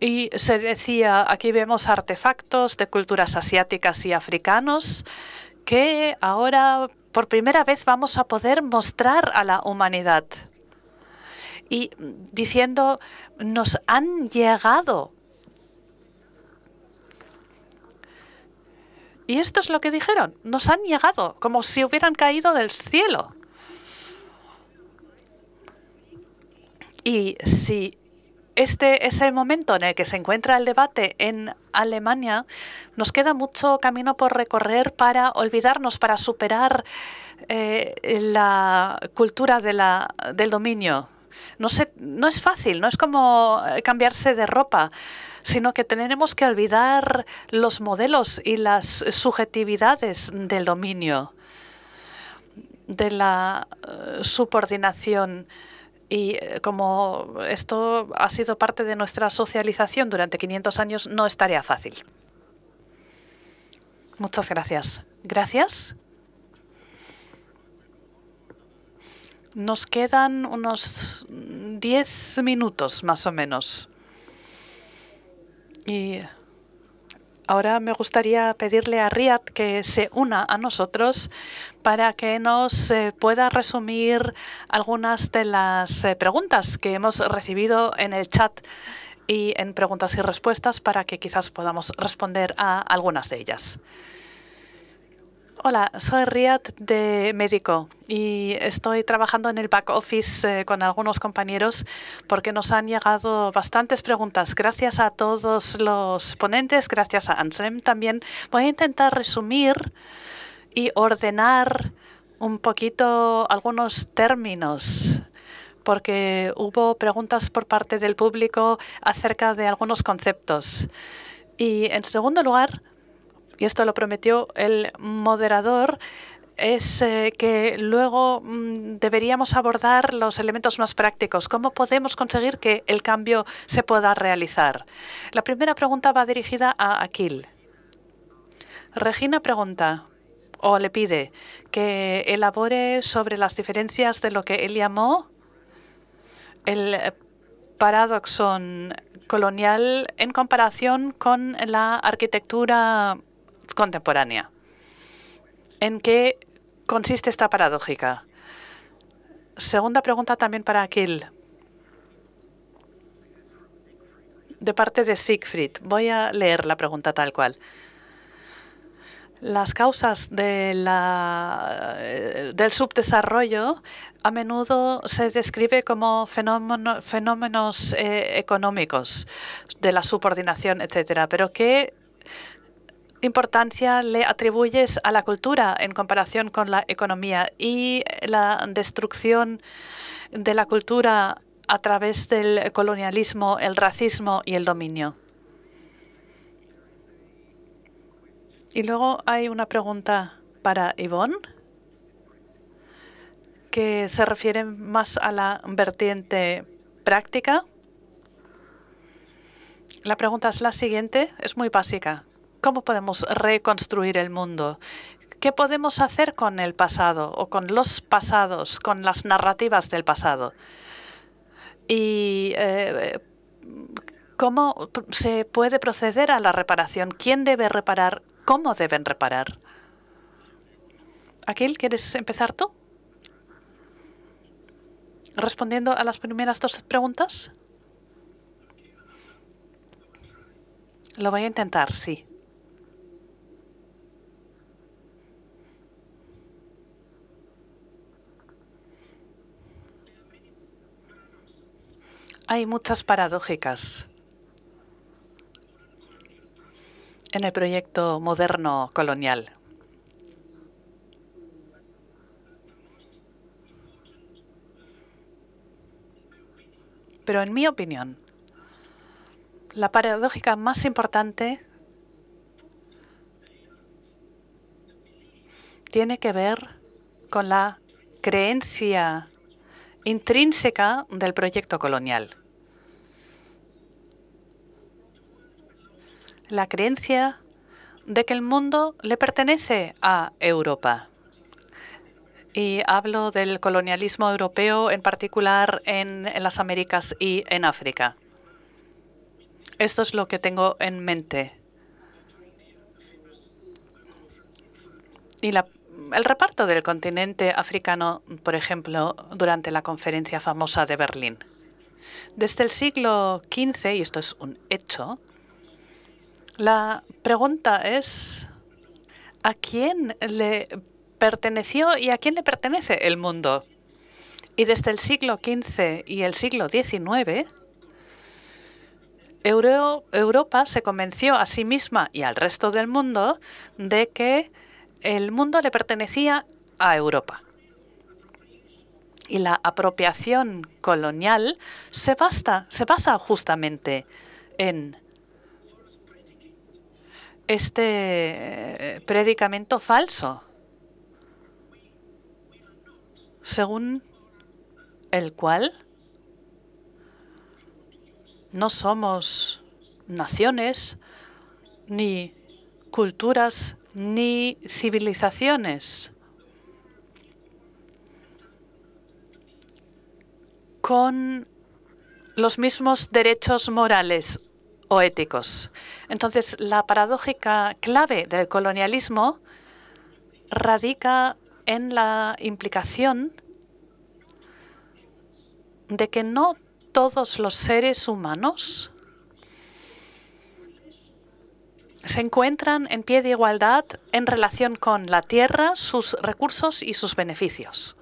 Y se decía, aquí vemos artefactos de culturas asiáticas y africanos que ahora por primera vez vamos a poder mostrar a la humanidad. Y diciendo, nos han llegado. Y esto es lo que dijeron, nos han llegado, como si hubieran caído del cielo. Y si este es el momento en el que se encuentra el debate en Alemania. Nos queda mucho camino por recorrer para olvidarnos, para superar eh, la cultura del dominio. No, es fácil, no es como eh, cambiarse de ropa, sino que tenemos que olvidar los modelos y las subjetividades del dominio, de la eh, subordinación y eh, como esto ha sido parte de nuestra socialización durante 500 años, no estaría fácil. Muchas gracias. Gracias. Nos quedan unos 10 minutos más o menos. Y Ahora me gustaría pedirle a Riyad que se una a nosotros para que nos eh, pueda resumir algunas de las eh, preguntas que hemos recibido en el chat y en preguntas y respuestas para que quizás podamos responder a algunas de ellas. Hola, soy Riad de Médico y estoy trabajando en el back office eh, con algunos compañeros porque nos han llegado bastantes preguntas. Gracias a todos los ponentes, gracias a Ansem también. Voy a intentar resumir y ordenar un poquito algunos términos porque hubo preguntas por parte del público acerca de algunos conceptos. Y en segundo lugar, y esto lo prometió el moderador, es eh, que luego mm, deberíamos abordar los elementos más prácticos. ¿Cómo podemos conseguir que el cambio se pueda realizar? La primera pregunta va dirigida a Aquil. Regina pregunta o le pide que elabore sobre las diferencias de lo que él llamó el eh, paradoxon colonial en comparación con la arquitectura contemporánea. ¿En qué consiste esta paradójica? Segunda pregunta también para Akil. De parte de Siegfried. Voy a leer la pregunta tal cual. Las causas eh, del subdesarrollo a menudo se describe como fenómenos eh, económicos de la subordinación, etcétera. Pero ¿qué importancia le atribuyes a la cultura en comparación con la economía y la destrucción de la cultura a través del colonialismo, el racismo y el dominio? Y luego hay una pregunta para Yvonne que se refiere más a la vertiente práctica. La pregunta es la siguiente, es muy básica. ¿Cómo podemos reconstruir el mundo? ¿Qué podemos hacer con el pasado o con los pasados, con las narrativas del pasado? Y eh, cómo se puede proceder a la reparación, quién debe reparar, cómo deben reparar. Aquil, ¿quieres empezar tú? Respondiendo a las primeras dos preguntas. Lo voy a intentar, sí. hay muchas paradójicas en el proyecto moderno colonial. Pero en mi opinión, la paradójica más importante tiene que ver con la creencia intrínseca del proyecto colonial. la creencia de que el mundo le pertenece a Europa. Y hablo del colonialismo europeo, en particular en, las Américas y en África. Esto es lo que tengo en mente. Y el reparto del continente africano, por ejemplo, durante la conferencia famosa de Berlín. Desde el siglo XV, y esto es un hecho, la pregunta es, ¿a quién le perteneció y a quién le pertenece el mundo? Y desde el siglo XV y el siglo XIX, Europa se convenció a sí misma y al resto del mundo de que el mundo le pertenecía a Europa. Y la apropiación colonial se, se basa justamente en este eh, predicamento falso, según el cual no somos naciones, ni culturas, ni civilizaciones. con los mismos derechos morales o éticos. Entonces, la paradójica clave del colonialismo radica en la implicación de que no todos los seres humanos se encuentran en pie de igualdad en relación con la tierra, sus recursos y sus beneficios.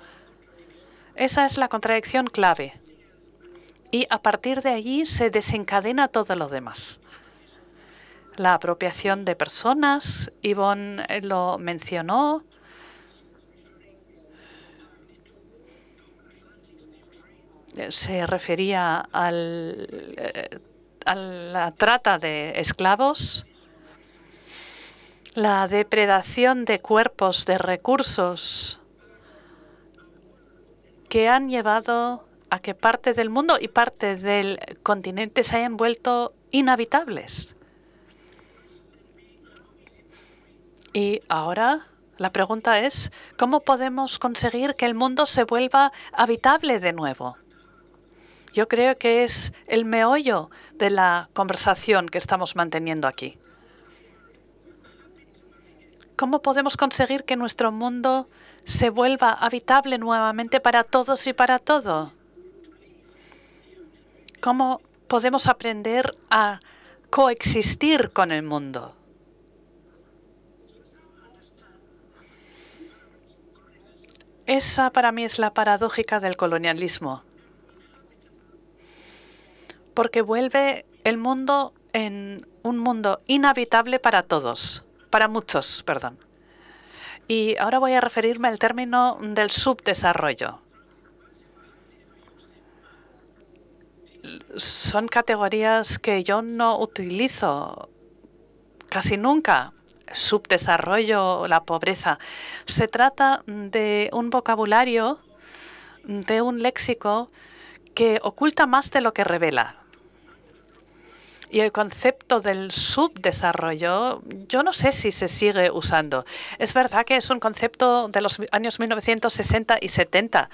Esa es la contradicción clave y a partir de allí se desencadena todo lo demás. La apropiación de personas, Yvonne eh, lo mencionó, eh, se refería al, eh, a la trata de esclavos, la depredación de cuerpos, de recursos que han llevado a que parte del mundo y parte del continente se hayan vuelto inhabitables. Y ahora la pregunta es, ¿cómo podemos conseguir que el mundo se vuelva habitable de nuevo? Yo creo que es el meollo de la conversación que estamos manteniendo aquí. ¿Cómo podemos conseguir que nuestro mundo se vuelva habitable nuevamente para todos y para todo? cómo podemos aprender a coexistir con el mundo. Esa para mí es la paradójica del colonialismo, porque vuelve el mundo en un mundo inhabitable para todos, para muchos, perdón. Y ahora voy a referirme al término del subdesarrollo. son categorías que yo no utilizo casi nunca. Subdesarrollo, la pobreza. Se trata de un vocabulario, de un léxico que oculta más de lo que revela. Y el concepto del subdesarrollo, yo no sé si se sigue usando. Es verdad que es un concepto de los años 1960 y 70,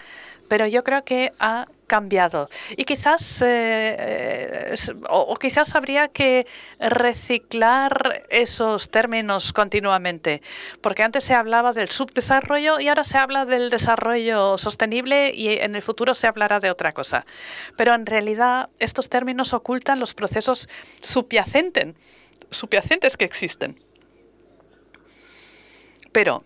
pero yo creo que ha cambiado. Y quizás, eh, eh, o, quizás habría que reciclar esos términos continuamente, porque antes se hablaba del subdesarrollo y ahora se habla del desarrollo sostenible y en el futuro se hablará de otra cosa. Pero en realidad estos términos ocultan los procesos subyacentes, subyacentes que existen. Pero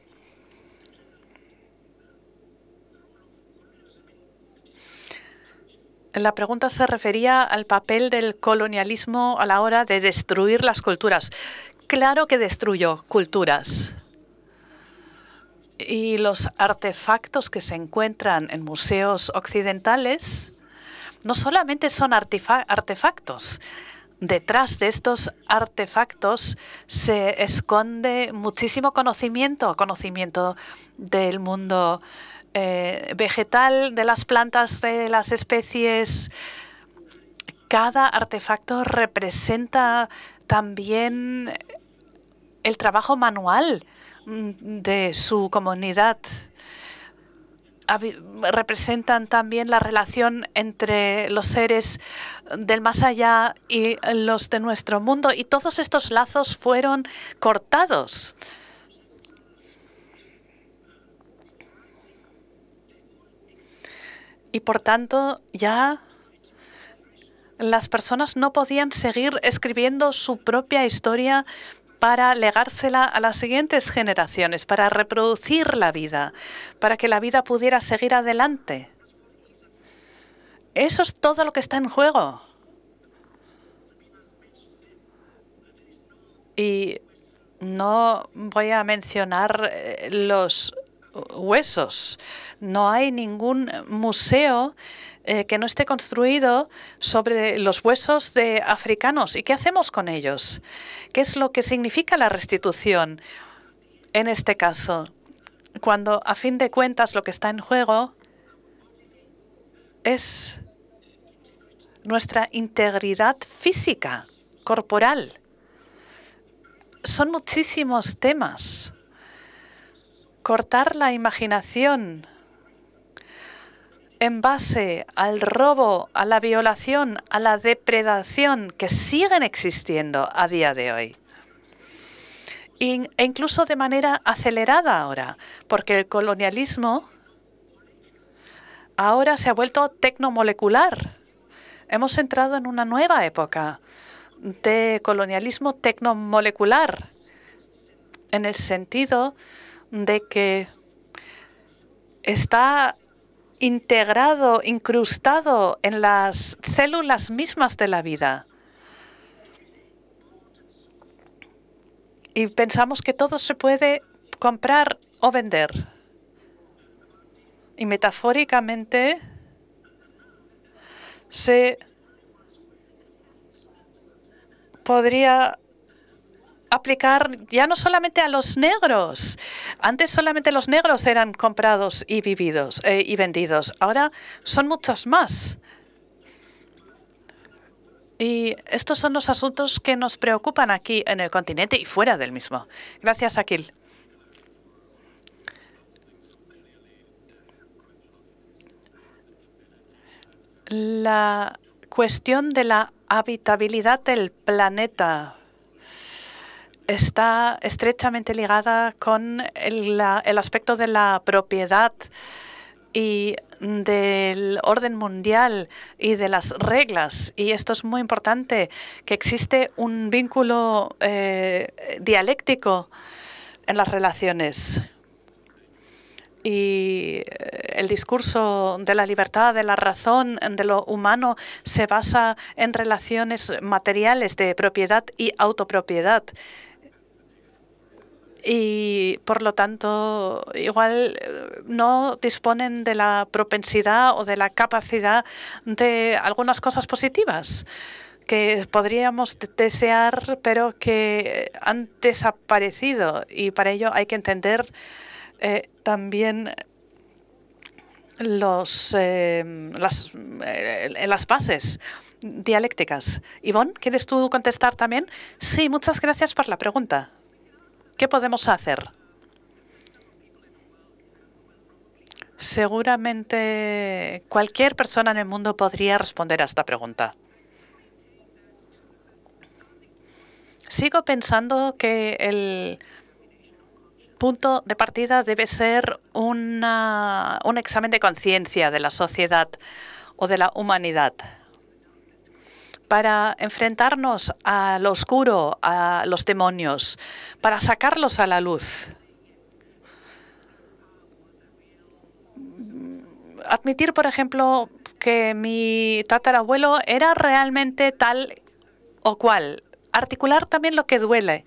La pregunta se refería al papel del colonialismo a la hora de destruir las culturas. Claro que destruyó culturas. Y los artefactos que se encuentran en museos occidentales no solamente son artefactos, detrás de estos artefactos se esconde muchísimo conocimiento, conocimiento del mundo eh, vegetal de las plantas, de las especies. Cada artefacto representa también el trabajo manual mm, de su comunidad. Representan también la relación entre los seres del más allá y los de nuestro mundo. Y todos estos lazos fueron cortados. y por tanto ya las personas no podían seguir escribiendo su propia historia para legársela a las siguientes generaciones, para reproducir la vida, para que la vida pudiera seguir adelante. Eso es todo lo que está en juego. Y no voy a mencionar eh, los huesos. No hay ningún museo eh, que no esté construido sobre los huesos de africanos. ¿Y qué hacemos con ellos? ¿Qué es lo que significa la restitución en este caso? Cuando a fin de cuentas lo que está en juego es nuestra integridad física, corporal. Son muchísimos temas cortar la imaginación en base al robo, a la violación, a la depredación que siguen existiendo a día de hoy. E incluso de manera acelerada ahora, porque el colonialismo ahora se ha vuelto tecnomolecular. Hemos entrado en una nueva época de colonialismo tecnomolecular, en el sentido de que está integrado, incrustado en las células mismas de la vida. Y pensamos que todo se puede comprar o vender. Y metafóricamente se podría aplicar ya no solamente a los negros. Antes solamente los negros eran comprados y vividos eh, y vendidos. Ahora son muchos más. Y estos son los asuntos que nos preocupan aquí en el continente y fuera del mismo. Gracias, Akil. La cuestión de la habitabilidad del planeta está estrechamente ligada con el, aspecto de la propiedad y del orden mundial y de las reglas. Y esto es muy importante, que existe un vínculo eh, dialéctico en las relaciones. Y eh, el discurso de la libertad, de la razón, de lo humano, se basa en relaciones materiales de propiedad y autopropiedad y por lo tanto igual eh, no disponen de la propensidad o de la capacidad de algunas cosas positivas que podríamos desear, pero que han desaparecido. Y para ello hay que entender eh, también los, eh, las, las bases dialécticas. Ivonne, ¿quieres tú contestar también? Sí, muchas gracias por la pregunta. ¿Qué podemos hacer? Seguramente cualquier persona en el mundo podría responder a esta pregunta. Sigo pensando que el punto de partida debe ser un examen de conciencia de la sociedad o de la humanidad para enfrentarnos a lo oscuro, a los demonios, para sacarlos a la luz. Admitir, por ejemplo, que mi tatarabuelo era realmente tal o cual. Articular también lo que duele.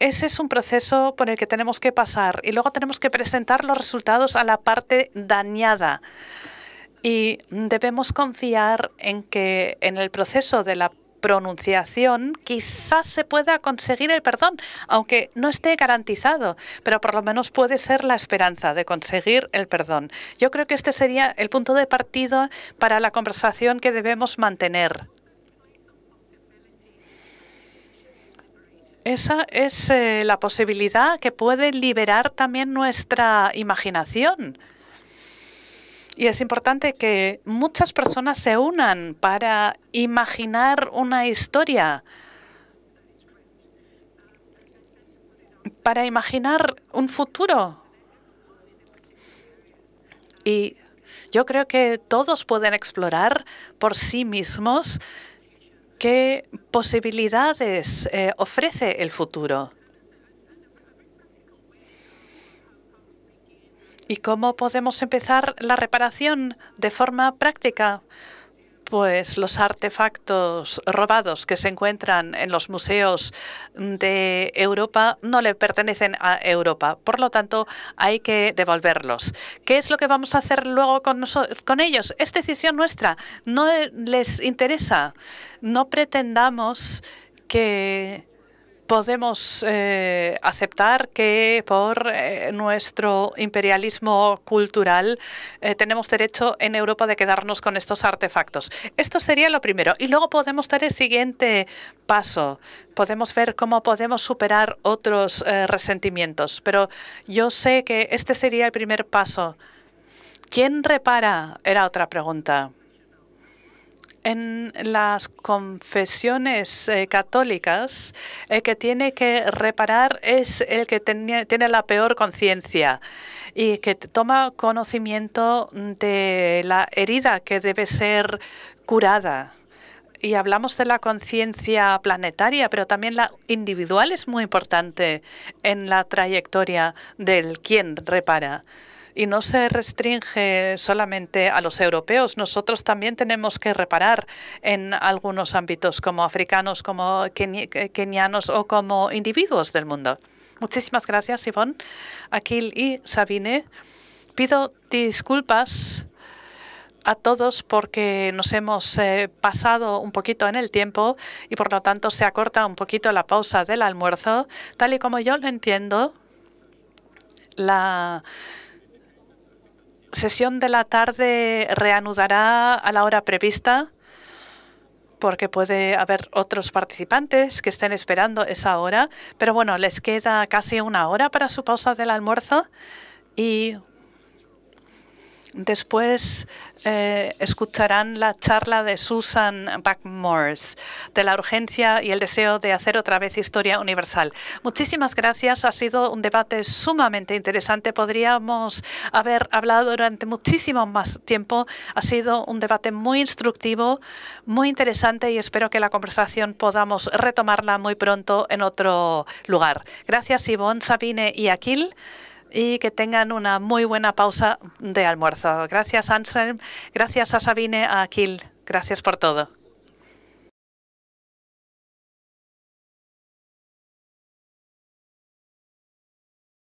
Ese es un proceso por el que tenemos que pasar y luego tenemos que presentar los resultados a la parte dañada y debemos confiar en que en el proceso de la pronunciación quizás se pueda conseguir el perdón, aunque no esté garantizado, pero por lo menos puede ser la esperanza de conseguir el perdón. Yo creo que este sería el punto de partida para la conversación que debemos mantener. Esa es eh, la posibilidad que puede liberar también nuestra imaginación. Y es importante que muchas personas se unan para imaginar una historia, para imaginar un futuro. Y yo creo que todos pueden explorar por sí mismos qué posibilidades eh, ofrece el futuro. ¿Y cómo podemos empezar la reparación de forma práctica? Pues los artefactos robados que se encuentran en los museos de Europa no le pertenecen a Europa. Por lo tanto, hay que devolverlos. ¿Qué es lo que vamos a hacer luego con, ellos? Es decisión nuestra. No les interesa. No pretendamos que podemos eh, aceptar que por eh, nuestro imperialismo cultural eh, tenemos derecho en Europa de quedarnos con estos artefactos. Esto sería lo primero. Y luego podemos dar el siguiente paso. Podemos ver cómo podemos superar otros resentimientos. Pero yo sé que este sería el primer paso. ¿Quién repara? Era otra pregunta en las confesiones eh, católicas, el que tiene que reparar es el que tiene la peor conciencia y que toma conocimiento de la herida que debe ser curada. Y hablamos de la conciencia planetaria, pero también la individual es muy importante en la trayectoria del quien repara y no se restringe solamente a los europeos. Nosotros también tenemos que reparar en algunos ámbitos como africanos, como eh, kenianos o como individuos del mundo. Muchísimas gracias, Ivonne, Akil y Sabine. Pido disculpas a todos porque nos hemos eh, pasado un poquito en el tiempo y por lo tanto se acorta un poquito la pausa del almuerzo. Tal y como yo lo entiendo, la sesión de la tarde reanudará a la hora prevista porque puede haber otros participantes que estén esperando esa hora. Pero bueno, les queda casi una hora para su pausa del almuerzo y Después eh, escucharán la charla de Susan Backmores de la urgencia y el deseo de hacer otra vez historia universal. Muchísimas gracias. Ha sido un debate sumamente interesante. Podríamos haber hablado durante muchísimo más tiempo. Ha sido un debate muy instructivo, muy interesante y espero que la conversación podamos retomarla muy pronto en otro lugar. Gracias, Ivonne, Sabine y Aquil y que tengan una muy buena pausa de almuerzo. Gracias, Anselm. Gracias a Sabine, a Kil, Gracias por todo.